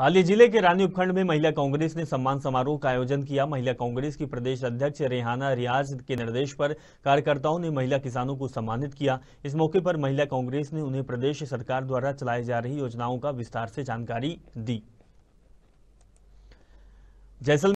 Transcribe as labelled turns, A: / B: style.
A: पाली जिले के रानी उपखंड में महिला कांग्रेस ने सम्मान समारोह का आयोजन किया महिला कांग्रेस की प्रदेश अध्यक्ष रेहाना रियाज के निर्देश पर कार्यकर्ताओं ने महिला किसानों को सम्मानित किया इस मौके पर महिला कांग्रेस ने उन्हें प्रदेश सरकार द्वारा चलाई जा रही योजनाओं का विस्तार से जानकारी दी जैसल